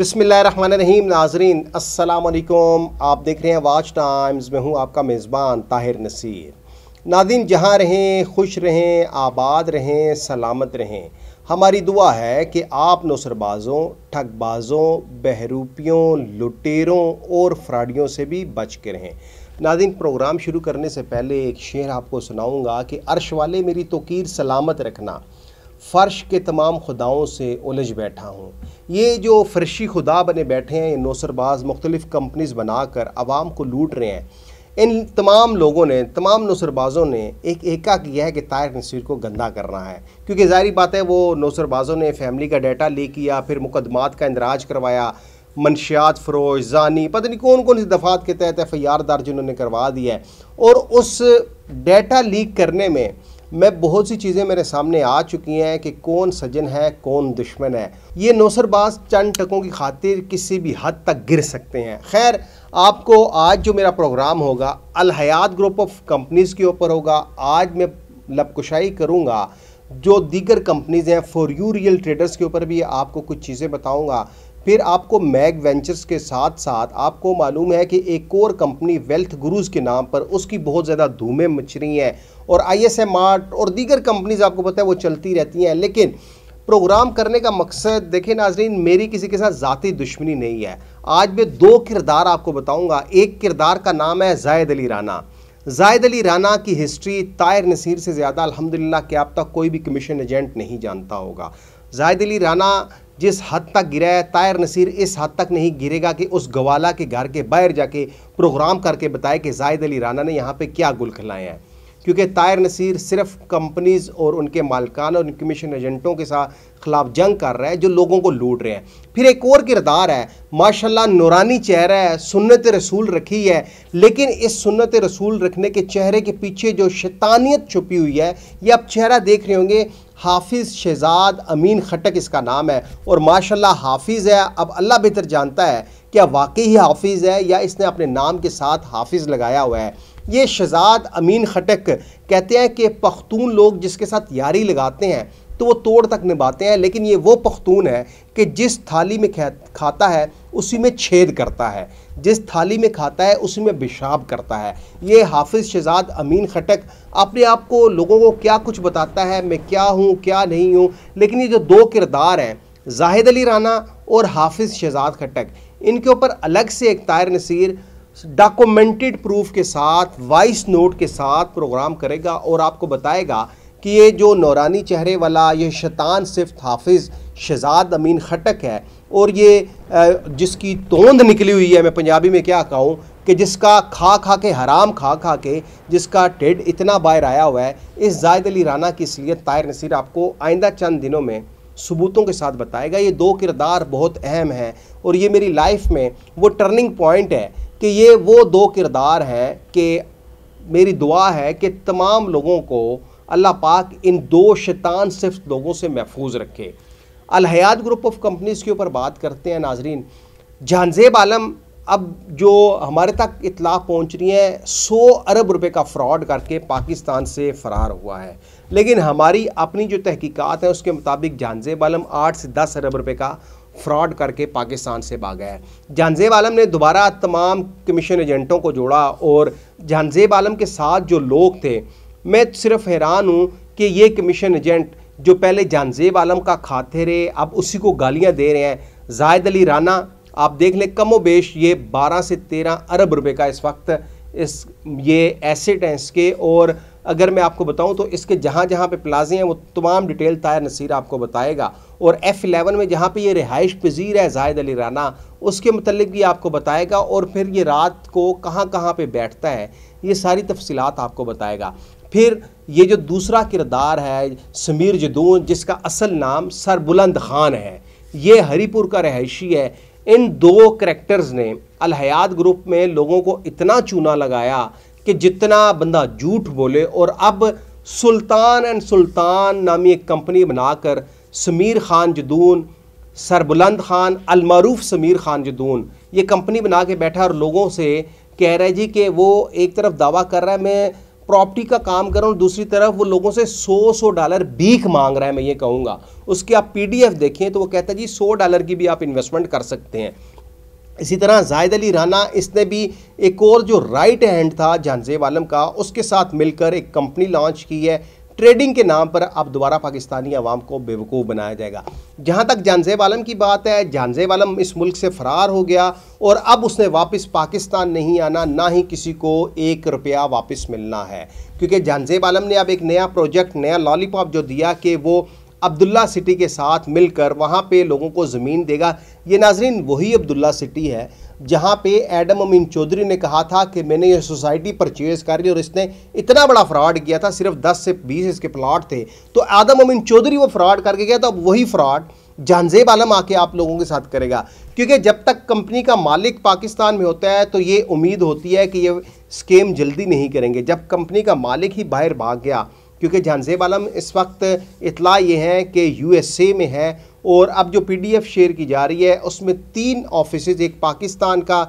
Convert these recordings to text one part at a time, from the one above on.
रहीम नाजरीन असलकुम आप देख रहे हैं वाच टाइम्स में हूँ आपका मेज़बान ताहिर नसीर नादिन जहाँ रहें खुश रहें आबाद रहें सलामत रहें हमारी दुआ है कि आप नौसरबाज़ों ठगबाज़ों बहरूपियों लुटेरों और फ्राडियों से भी बच के रहें नादिन प्रोग्राम शुरू करने से पहले एक शेर आपको सुनाऊँगा कि अर्श वाले मेरी तोकीर सलामत रखना फ़र्श के तमाम खुदाओं से उलझ बैठा हूँ ये जो फर्शी खुदा बने बैठे हैं ये नौसरबाज मुख्तलिफ़ कंपनीज़ बनाकर आवाम को लूट रहे हैं इन तमाम लोगों ने तमाम नौसरबाज़ों ने एक एका किया है कि तारक नसीर को गंदा करना है क्योंकि ज़ाहरी बात है वो नौसरबाज़ों ने फैमिली का डाटा लीक किया फिर मुकदमात का इंदराज करवाया मनशियात फरोश जानी पता नहीं कौन कौन सी दफ़ात के तहत एफ आई आर दर्ज उन्होंने करवा दिया है और उस डेटा लीक करने में मैं बहुत सी चीज़ें मेरे सामने आ चुकी हैं कि कौन सजन है कौन दुश्मन है ये नौसरबाज चंद टकों की खातिर किसी भी हद तक गिर सकते हैं खैर आपको आज जो मेरा प्रोग्राम होगा अलहयात ग्रुप ऑफ कंपनीज़ के ऊपर होगा आज मैं लपकुशाई करूँगा जो दीगर कंपनीज़ हैं फॉर यू रियल ट्रेडर्स के ऊपर भी आपको कुछ चीज़ें बताऊँगा फिर आपको मैग वेंचर्स के साथ साथ आपको मालूम है कि एक और कंपनी वेल्थ गुरुज के नाम पर उसकी बहुत ज़्यादा धूमें मच रही हैं और आई एस एम आर्ट और दीगर कंपनीज आपको पता है वो चलती रहती हैं लेकिन प्रोग्राम करने का मकसद देखें नाजरीन मेरी किसी के साथ ज़ाती दुश्मनी नहीं है आज मैं दो किरदार आपको बताऊँगा एक किरदार का नाम है जायद अली राना जायद अली राना की हिस्ट्री तायर नसीर से ज़्यादा अलहमदिल्ला के आप तक कोई भी कमीशन एजेंट नहीं जानता होगा जायद अली राना जिस हद तक गिरा है तायर नसीर इस हद तक नहीं गिरेगा कि उस गवाला के घर के बाहर जाके प्रोग्राम करके बताए कि जायद अली राना ने यहाँ पे क्या गुल खिलाए हैं क्योंकि तायर नसीर सिर्फ कंपनीज और उनके मालकान और कमीशन एजेंटों के साथ खिलाफ जंग कर रहा है जो लोगों को लूट रहे हैं फिर एक और किरदार है माशाल्लाह नूरानी चेहरा है सुन्नत रसूल रखी है लेकिन इस सुन्नत रसूल रखने के चेहरे के पीछे जो शैतानियत छुपी हुई है ये आप चेहरा देख रहे होंगे हाफिज़ शहजाद अमीन खटक इसका नाम है और माशाल्लाह हाफिज़ है अब अल्लाह बेहतर जानता है क्या वाकई ही हाफिज़ है या इसने अपने नाम के साथ हाफिज़ लगाया हुआ है ये शहजाद अमीन खटक कहते हैं कि पख्तून लोग जिसके साथ यारी लगाते हैं तो वो तोड़ तक निभाते हैं लेकिन ये वो पख्तून है कि जिस थाली में खाता है उसी में छेद करता है जिस थाली में खाता है उसी में पेशाब करता है ये हाफिज़ शहजाद अमीन खटक अपने आप को लोगों को क्या कुछ बताता है मैं क्या हूँ क्या नहीं हूँ लेकिन ये जो दो किरदार हैं जाहिद अली राना और हाफिज़ शहजाद खटक इनके ऊपर अलग से एक तायर नसीर डॉक्यूमेंटेड प्रूफ के साथ वॉइस नोट के साथ प्रोग्राम करेगा और आपको बताएगा कि ये जो नौरानी चेहरे वाला ये शैतान सिर्फ हाफिज़ शहजाद अमीन खटक है और ये जिसकी तोंद निकली हुई है मैं पंजाबी में क्या कहूँ कि जिसका खा खा के हराम खा खा के जिसका टेड इतना बाहर आया हुआ है इस जायद अली राना की असलियत तायर नसीर आपको आइंदा चंद दिनों में सबूतों के साथ बताएगा ये दो किरदार बहुत अहम हैं और ये मेरी लाइफ में वो टर्निंग पॉइंट है कि ये वो दो किरदार हैं कि मेरी दुआ है कि तमाम लोगों को अल्लाह पाक इन दो शैतान सिर्फ लोगों से महफूज रखे अलहयात ग्रुप ऑफ कंपनीज़ के ऊपर बात करते हैं नाजरीन जहानजेब आलम अब जो हमारे तक इतला पहुंच रही है सौ अरब रुपए का फ्रॉड करके पाकिस्तान से फ़रार हुआ है लेकिन हमारी अपनी जो तहकीकात है उसके मुताबिक जहानजेब आलम आठ से दस अरब रुपए का फ्रॉड करके पाकिस्तान से भागा है जहानजेब आलम ने दोबारा तमाम कमीशन एजेंटों को जोड़ा और जहानजेब आलम के साथ जो लोग थे मैं सिर्फ हैरान हूँ कि ये कमीशन एजेंट जो पहले जानजेब आलम का खाते रहे अब उसी को गालियाँ दे रहे हैं जायद अली राना आप देख लें कमो बेश ये 12 से 13 अरब रुपए का इस वक्त इस ये एसेट हैं इसके और अगर मैं आपको बताऊं तो इसके जहाँ जहाँ पे प्लाजे हैं वो तमाम डिटेल तायर नसीर आपको बताएगा और एफ़ एलेवन में जहाँ पे ये रिहाइश पजीर है जायद अली राना उसके मतलब भी आपको बताएगा और फिर ये रात को कहाँ कहाँ पे बैठता है ये सारी तफसीत आपको बताएगा फिर ये जो दूसरा किरदार है समीर जदून जिसका असल नाम सरबुलंद खान है ये हरीपुर का रहायशी है इन दो करेक्टर्स ने अलहयात ग्रुप में लोगों को इतना चूना लगाया कि जितना बंदा झूठ बोले और अब सुल्तान एंड सुल्तान नामी एक कंपनी बनाकर समीर खान जदून सरबुलंद खान अलमरूफ समीर खान जदून ये कंपनी बना के बैठा और लोगों से कह रहे जी कि वो एक तरफ दावा कर रहा है मैं प्रॉपर्टी का काम कर रहा हूँ दूसरी तरफ वो लोगों से सौ सौ डॉलर भीख मांग रहा है मैं ये कहूँगा उसकी आप पीडीएफ देखें तो वो कहता है जी सौ डॉलर की भी आप इन्वेस्टमेंट कर सकते हैं इसी तरह जायद अली राना इसने भी एक और जो राइट हैंड था जानजेब आलम का उसके साथ मिलकर एक कंपनी लॉन्च की है ट्रेडिंग के नाम पर अब दोबारा पाकिस्तानी आवाम को बेवकूफ़ बनाया जाएगा जहाँ तक जानजेब आलम की बात है जानजेब आलम इस मुल्क से फ़रार हो गया और अब उसने वापस पाकिस्तान नहीं आना ना ही किसी को एक रुपया वापस मिलना है क्योंकि जानजेब आलम ने अब एक नया प्रोजेक्ट नया लॉलीपॉप जो दिया कि वो अब्दुल्ला सिटी के साथ मिलकर वहाँ पे लोगों को ज़मीन देगा ये नाजरीन वही अब्दुल्ला सिटी है जहाँ पे एडम अमीन चौधरी ने कहा था कि मैंने ये सोसाइटी परचेज़ कर ली और इसने इतना बड़ा फ्रॉड किया था सिर्फ 10 से 20 इसके प्लाट थे तो आदम अमीन चौधरी वो फ्रॉड करके गया तो अब वही फ्रॉड जानजेब आलम आके आप लोगों के साथ करेगा क्योंकि जब तक कंपनी का मालिक पाकिस्तान में होता है तो ये उम्मीद होती है कि ये स्केम जल्दी नहीं करेंगे जब कंपनी का मालिक ही बाहर भाग गया क्योंकि जानजेब आलम इस वक्त इतला ये हैं कि ए में है और अब जो एफ शेयर की जा रही है उसमें तीन ऑफिस एक पाकिस्तान का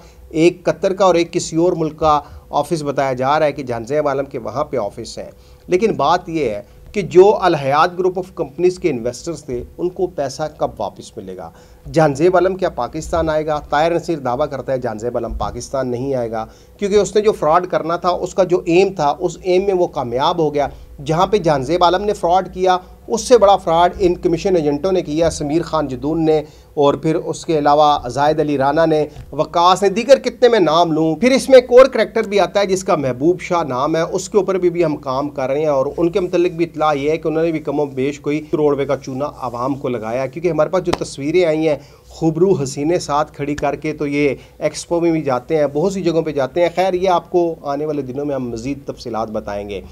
एक कतर का और एक किसी और मुल्क का ऑफिस बताया जा रहा है कि जानजेब आलम के वहाँ पे ऑफिस हैं लेकिन बात यह है कि जो अलहयात ग्रुप ऑफ कंपनीज़ के इन्वेस्टर्स थे उनको पैसा कब वापस मिलेगा जानजेब आलम क्या पाकिस्तान आएगा तायर नसीर दावा करता है जानजेब आलम पाकिस्तान नहीं आएगा क्योंकि उसने जो फ्रॉड करना था उसका जो एम था उस एम में वो कामयाब हो गया जहाँ पे जानजेब आलम ने फ्रॉड किया उससे बड़ा फ्रॉड इन कमीशन एजेंटों ने किया समीर खान जदून ने और फिर उसके अलावा जायद अली राना ने वकास ने दीगर कितने में नाम लूँ फिर इसमें एक और करेक्टर भी आता है जिसका महबूब शाह नाम है उसके ऊपर भी, भी हम काम कर रहे हैं और उनके मतलब भी इतला ये है कि उन्होंने भी कमो बेश कोई करोड़ रुपये का चूना आवाम को लगाया क्योंकि हमारे पास जो तस्वीरें आई हैं खूबरू हसीने साथ खड़ी करके तो ये एक्सपो में भी जाते हैं बहुत सी जगहों पे जाते हैं खैर ये आपको आने वाले दिनों में हम मज़ीद तफसीत बताएँगे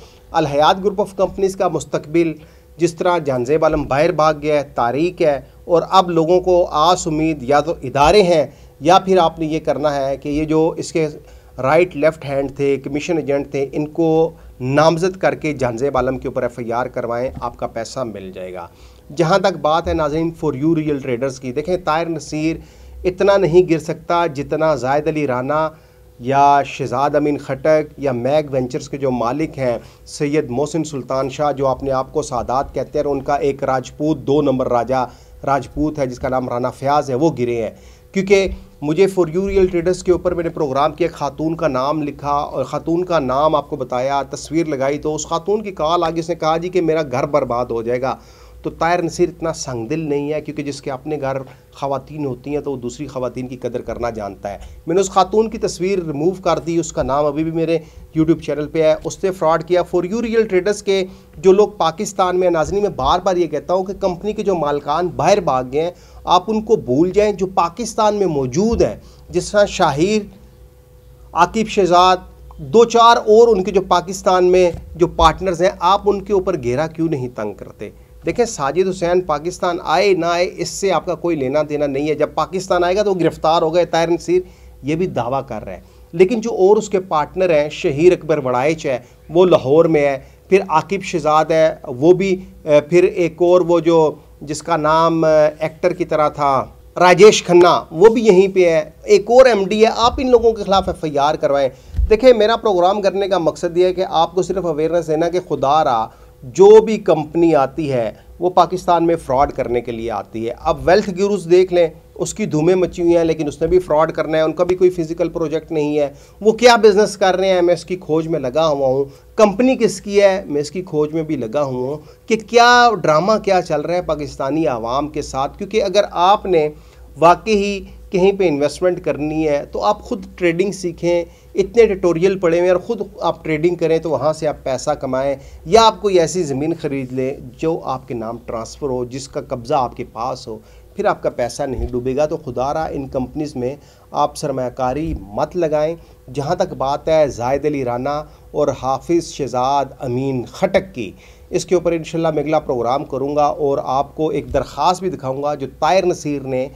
अलहयात ग्रुप ऑफ कंपनीज़ का मुस्तबिल जिस तरह जानजेब आलम बाहर भाग गया है तारीख है और अब लोगों को आस उम्मीद या तो इदारे हैं या फिर आपने ये करना है कि ये जो इसके राइट लेफ़्ट हैंड थे कमीशन एजेंट थे इनको नामजद करके जानजेब आलम के ऊपर एफ आई आर करवाएँ आपका पैसा मिल जाएगा जहाँ तक बात है नाजीन फॉर यू रियल ट्रेडर्स की देखें तायर नसीर इतना नहीं गिर सकता जितना जायद अली राना या शहजाद अमीन खटक या मैग वेंचर्स के जो मालिक हैं सैयद मोहसिन सुल्तान शाह जो अपने आप को सादात कहते हैं और उनका एक राजपूत दो नंबर राजा राजपूत है जिसका नाम राना फयाज है वो गिरे हैं क्योंकि मुझे फॉर यू रियल ट्रेडर्स के ऊपर मैंने प्रोग्राम किया खातून का नाम लिखा और ख़ातून का नाम आपको बताया तस्वीर लगाई तो उस खातून की कॉल आगे उसने कहा जी कि मेरा घर बर्बाद हो जाएगा तो तायर नसीर इतना संगदिल नहीं है क्योंकि जिसके अपने घर खातन होती हैं तो वो दूसरी खातन की कदर करना जानता है मैंने उस खातून की तस्वीर रिमूव कर दी उसका नाम अभी भी मेरे यूट्यूब चैनल पर है उसने फ्रॉड किया फॉर यू रियल ट्रेडर्स के जो लोग पाकिस्तान में नाजनी में बार बार ये कहता हूँ कि कंपनी के जो मालकान बाहर भाग गए हैं आप उनको भूल जाएँ जो पाकिस्तान में मौजूद हैं जिस तरह शाहिर आकिब शहजाद दो चार और उनके जो पाकिस्तान में जो पार्टनर्स हैं आप उनके ऊपर घेरा क्यों नहीं तंग करते देखें साजिद हुसैन पाकिस्तान आए ना आए इससे आपका कोई लेना देना नहीं है जब पाकिस्तान आएगा तो गिरफ्तार हो गए तायर नसीर ये भी दावा कर रहा है लेकिन जो और उसके पार्टनर हैं शहीर अकबर वड़ाइच है वो लाहौर में है फिर आकिब शहजाद है वो भी फिर एक और वो जो जिसका नाम एक्टर की तरह था राजेश खन्ना वो भी यहीं पे है एक और एमडी है आप इन लोगों के खिलाफ एफ आई आर करवाएं देखिए मेरा प्रोग्राम करने का मकसद ये है कि आपको सिर्फ अवेयरनेस देना कि खुदा रहा जो भी कंपनी आती है वो पाकिस्तान में फ्रॉड करने के लिए आती है अब वेल्थ ग्यूरूज देख लें उसकी धूमें मची हुई हैं लेकिन उसने भी फ्रॉड करना है उनका भी कोई फिजिकल प्रोजेक्ट नहीं है वो क्या बिजनेस कर रहे हैं मैं इसकी खोज में लगा हुआ हूँ कंपनी किसकी है मैं इसकी खोज में भी लगा हुआ हूँ कि क्या ड्रामा क्या चल रहा है पाकिस्तानी आवाम के साथ क्योंकि अगर आपने वाकई ही कहीं पे इन्वेस्टमेंट करनी है तो आप खुद ट्रेडिंग सीखें इतने ट्यूटोरियल पढ़े हुए और ख़ुद आप ट्रेडिंग करें तो वहाँ से आप पैसा कमाएं या आप कोई ऐसी ज़मीन ख़रीद लें जो आपके नाम ट्रांसफ़र हो जिसका कब्ज़ा आपके पास हो फिर आपका पैसा नहीं डूबेगा तो खुदारा इन कंपनीज़ में आप सरमाकारी मत लगाएं जहाँ तक बात है जायद अली राना और हाफिज़ शहजाद अमीन खटक की इसके ऊपर इन मैं अगला प्रोग्राम करूँगा और आपको एक दरख्वास्त भी दिखाऊँगा जो तायर नसीर ने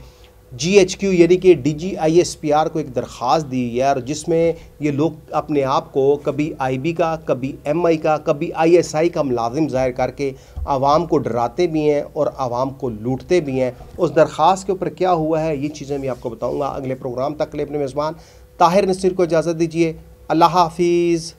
जीएचक्यू यानी कि डीजीआईएसपीआर को एक दरख्वास्त दी है और जिसमें ये लोग अपने आप को कभी आईबी का कभी एमआई का कभी आईएसआई का मुलाजिम जाहिर करके आवाम को डराते भी हैं और आवाम को लूटते भी हैं उस दरख्वास्त के ऊपर क्या हुआ है ये चीज़ें मैं आपको बताऊँगा अगले प्रोग्राम तक के लिए अपने मेज़बान ताहिर नसीर को इजाज़त दीजिए अल्लाह हाफिज़